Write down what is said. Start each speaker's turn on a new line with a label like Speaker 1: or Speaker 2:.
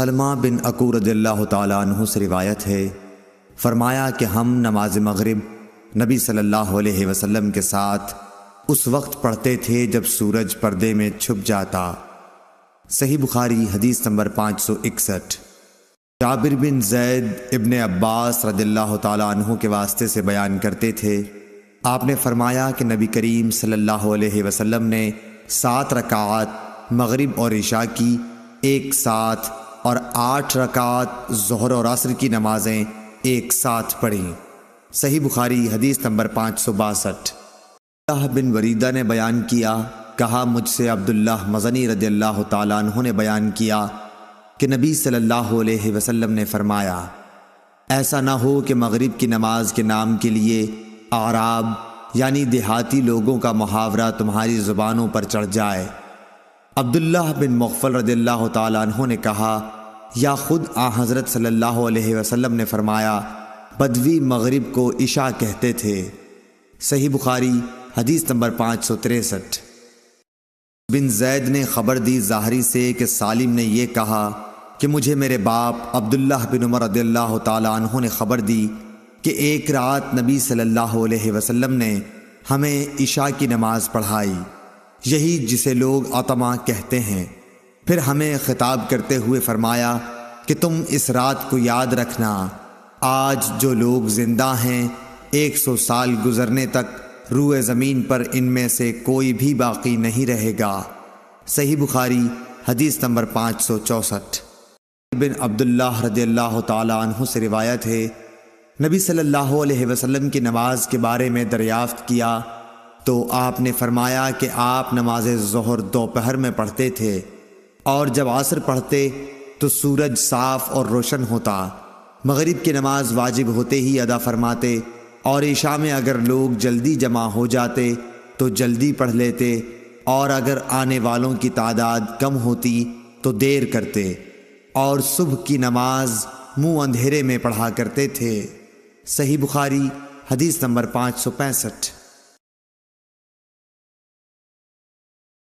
Speaker 1: सलमा बिन अकूर तु से रिवायत है फरमाया कि हम नमाज मग़रब नबी सल्लल्लाहु अलैहि वसल्लम के साथ उस वक्त पढ़ते थे जब सूरज पर्दे में छुप जाता सही बुखारी हदीस नंबर पाँच सौ इकसठ जाबिर बिन जैद इबन अब्बास रदल्ला तु के वास्ते से बयान करते थे आपने फरमाया कि नबी करीम सल्लल्लाहु अलैहि वसल्लम ने सात रकात मगरब और ईशा की एक साथ और आठ रकात जहर और असर की नमाजें एक साथ पढ़ी सही बुखारी हदीस नंबर पाँच सौ बासठ बिन वरीदा ने बयान किया कहा मुझसे अब्दुल्ला मजनी रदी तु ने बयान किया कि नबी सल्लल्लाहु अलैहि वसल्लम ने फरमाया ऐसा ना हो कि मगरिब की नमाज के नाम के लिए आराब यानी देहाती लोगों का मुहावरा तुम्हारी ज़ुबानों पर चढ़ जाए अब्दुल्लाह बिन मगफ़ल रदील्ला तु ने कहा या ख़ुद आ हज़रत अलैहि वसल्लम ने फ़रमाया बदवी मगरिब को ईशा कहते थे सही बुखारी हदीस नंबर पाँच सौ तिरसठ बिन जैद ने खबर दी ज़ाहरी से कि सालिम ने यह कहा कि मुझे मेरे बाप अब्दुल्लाह बिन उमर रदील्ला तु ने खबर दी कि एक रात नबी सल्लल्लाहु अलैहि वसल्लम ने हमें ईशा की नमाज़ पढ़ाई यही जिसे लोग आतमा कहते हैं फिर हमें खिताब करते हुए फरमाया कि तुम इस रात को याद रखना आज जो लोग जिंदा हैं एक सौ साल गुजरने तक रूए ज़मीन पर इनमें से कोई भी बाकी नहीं रहेगा सही बुखारी हदीस नंबर पाँच सौ चौंसठ बिन अब्दुल्ला रदी तु से रिवायत है नबी सल्लल्लाहु अलैहि वसल्लम की नमाज के बारे में दरियाफ़्त किया तो आपने फरमाया कि आप नमाज जहर दोपहर में पढ़ते थे और जब आसर पढ़ते तो सूरज साफ और रोशन होता मगरिब की नमाज वाजिब होते ही अदा फरमाते और ईशा में अगर लोग जल्दी जमा हो जाते तो जल्दी पढ़ लेते और अगर आने वालों की तादाद कम होती तो देर करते और सुबह की नमाज मुंह अंधेरे में पढ़ा करते थे सही बुखारी हदीस नंबर पाँच सौ पैंसठ